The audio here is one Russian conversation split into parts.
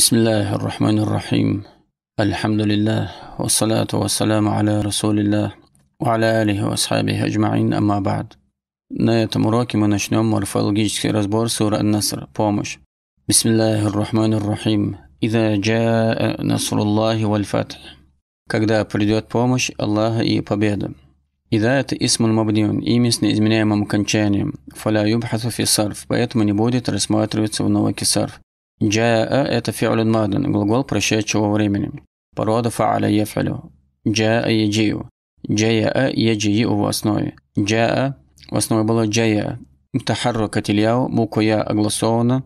بسم الله الرحمن الرحيم الحمد لله والصلاة والسلام على رسول الله وعلى آله وأصحابه أجمعين أما بعد На этом уроке мы начнем морфологический разбор суры Ан-Наср «Помощь». بسم الله الرحمن الرحيم إذا جاء نصر الله والفتح Когда придет помощь Аллаха и победа. Ида – это исмун мабдиун, имя с неизменяемым окончанием. Фаля юбхасу фи сарф, поэтому не будет рассматриваться в навыке сарф. Джа'а – это фи'люн мадин, глагол прощающего времени. Порода фа'аля яф'алю. Джа'а яджию. Джа'а яджию в основе. Джа'а в основе было джая. Тахарракат ильяу, буква я огласована.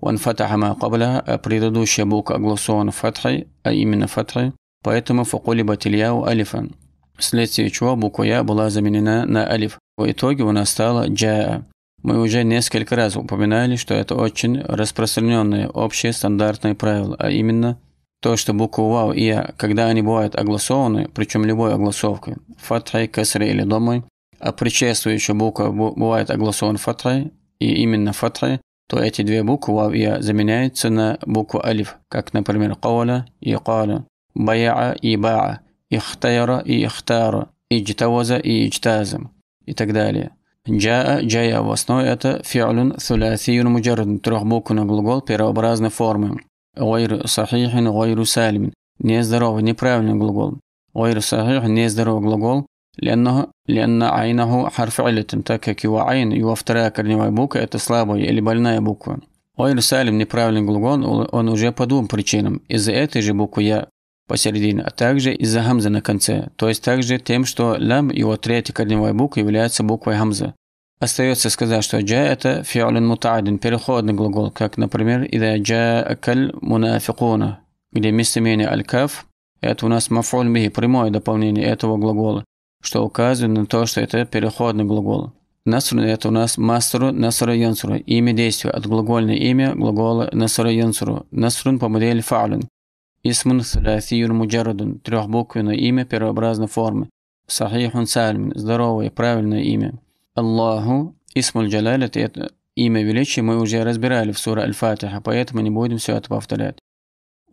Ванфатаха ма а предыдущая буква огласована фатхой, а именно фатхой. Поэтому факулибат ильяу алифан. Вследствие чего буква я была заменена на алиф. В итоге у нас стала джа'а. Мы уже несколько раз упоминали, что это очень распространенные общее стандартное правило, а именно то, что буквы «вау» и «я», когда они бывают огласованы, причем любой огласовкой, фатхой, кесрой или домой, а предшествующая буква бывает огласован фатхой, и именно фатхой, то эти две буквы «вав» и «я» заменяются на букву «алиф», как, например, «каваля» и «каля», «баяа» и «баа», «ихтайра» и «ихтара», «иджтаваза» и «иджтазам» и так далее. Джаа, джая овостной – это фиалюн сулясиюн муджарридун, на глагол первообразной формы. Гайр сахихин, гайру салимин – нездоровый, неправильный глагол. Гайр сахих – нездоровый глагол, لأنه لأن عينه حرف علة так как его عين, его вторая корневая буква – это слабая или больная буква. Гайр салим – неправильный глагол, он уже по двум причинам. Из-за этой же буквы «я» посередине, а также из-за хамза на конце, то есть также тем, что лям, его третья корневая буква, является буквой хамза. Остается сказать, что джа это фиолин мутаадин, переходный глагол, как, например, ида джа акаль мунафикуна, где местоимение аль-каф – это у нас мафуль бихи, прямое дополнение этого глагола, что указывает на то, что это переходный глагол. Насрун – это у нас мастеру насру янсуру, имя действия от глагольное имя глагола насру янсуру. Насрун по модели фа'лин. اسم ثلاثي مجرد трехбуквенное имя первообразной формы. Сахихун сальмин – здоровое, правильное имя. Аллаху – исмуль джалаль – это имя величия мы уже разбирали в суре Аль-Фатиха, поэтому не будем все это повторять.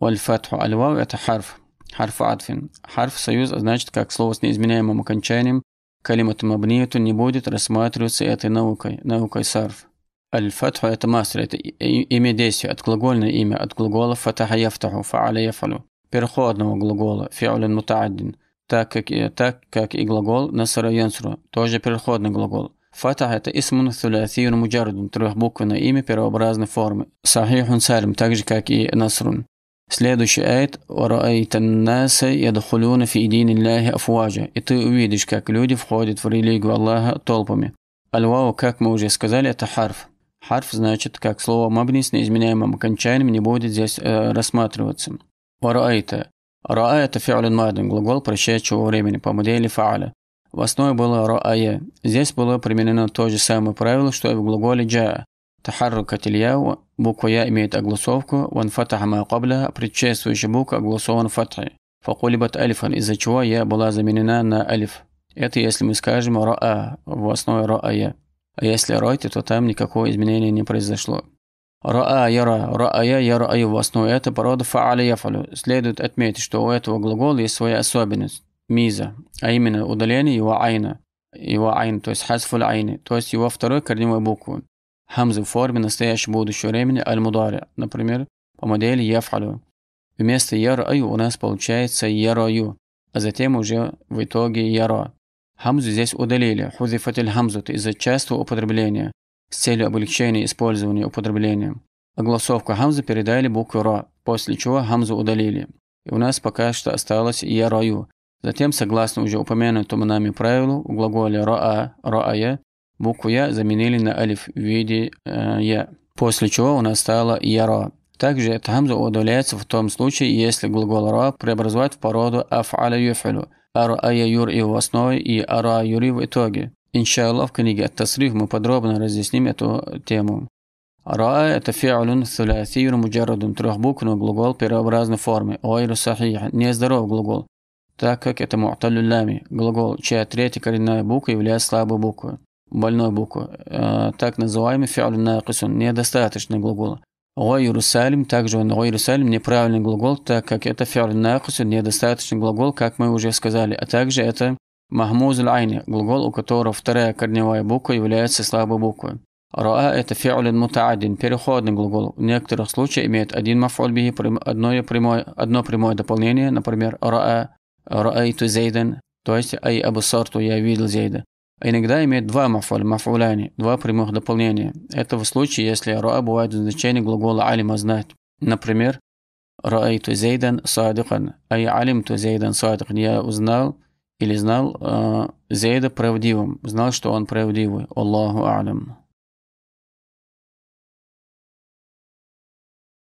Аль-Фатху Аль-Вав – это харф, харф атфин. Харф союз а значит как слово с неизменяемым окончанием, калимату мабниету не будет рассматриваться этой наукой, наукой сарф. Аль-фатха – это мастер, это имя действия, от глагольное имя, от глагола фатаха яфтаху, фааля яфалю, переходного глагола, фиалин мутааддин, так как, так как и глагол насара янсру, тоже переходный глагол. Фатах – это исмун сулятиюн муджардун, трехбуквенное имя первообразной формы. Сахихун салим, так же как и насрун. Следующий аят «Вараайта наса ядхулюна фи идин Аллахи афуажа» И ты увидишь, как люди входят в религию Аллаха толпами. аль как мы уже сказали, это харф. Харф значит, как слово «мабни» с неизменяемым окончанием не будет здесь э, рассматриваться. Вараайта. Раа – это фиалин мадин, глагол прощающего времени по модели фааля. В основе было Раае. Здесь было применено то же самое правило, что и в глаголе джаа. Тахаррукат илья, буква я имеет огласовку, ван фатаха ма кабля, а предшествующая буква огласован фатхи. Факулибат алифан, из-за чего я была заменена на алиф. Это если мы скажем раа, в основе Раае а Если ройте, то там никакого изменения не произошло. Раа яра, я яра аю основе Это порода фааля яфалю. Следует отметить, что у этого глагола есть своя особенность. Миза, а именно удаление его айна. Его айн, то есть хасфуль айны, то есть его второй корневой буквы. Хамзы в форме настоящего будущего времени аль-мудари, например, по модели яфалю. Вместо яра яраю у нас получается яраю, а затем уже в итоге яра. Хамзу здесь удалили, хузифатель хамзут из-за частого употребления, с целью облегчения использования употребления. Огласовку Хамзу передали букву «ро», после чего хамзу удалили. И у нас пока что осталось «я рою». Затем, согласно уже упомянутому нами правилу, в глаголе «роа», «роая» букву «я» заменили на «алиф» в виде э, «я». После чего у нас стало «яро». Также эта хамза удаляется в том случае, если глагол «ра» преобразовать в породу «аф'аля юфилю», «ара-ая юр» и в основе, и «ара юри» в итоге. Иншаллах, в книге «Ат-Тасриф» мы подробно разъясним эту тему. «Ра» – это фи'люн сулятир муджаррадун, трехбуквенный глагол первообразной формы, ойру сахих, нездоров глагол, так как это му'талюлями, глагол, чья третья коренная буква является слабой буквой, больной буквой, э, так называемый фи'люн накисун, недостаточный глагол. Гойрусалим, также он Гойрусалим, неправильный глагол, так как это фернахус, недостаточный глагол, как мы уже сказали, а также это махмузуль айни, глагол, у которого вторая корневая буква является слабой буквой. Роа – это фиолин мутаадин, переходный глагол. В некоторых случаях имеет один мафоль бихи, одно прямое, одно прямое дополнение, например, роа, роа и зейден, то есть ай сорту, я видел зейда иногда имеет два мафуль, мафуляни, два прямых дополнения. Это в случае, если руа бывает в значении глагола алима знать. Например, раайту зейдан садыхан, ай алимту зейдан садыхан. Я узнал или знал э, Зейда правдивым, знал, что он правдивый. Аллаху алям.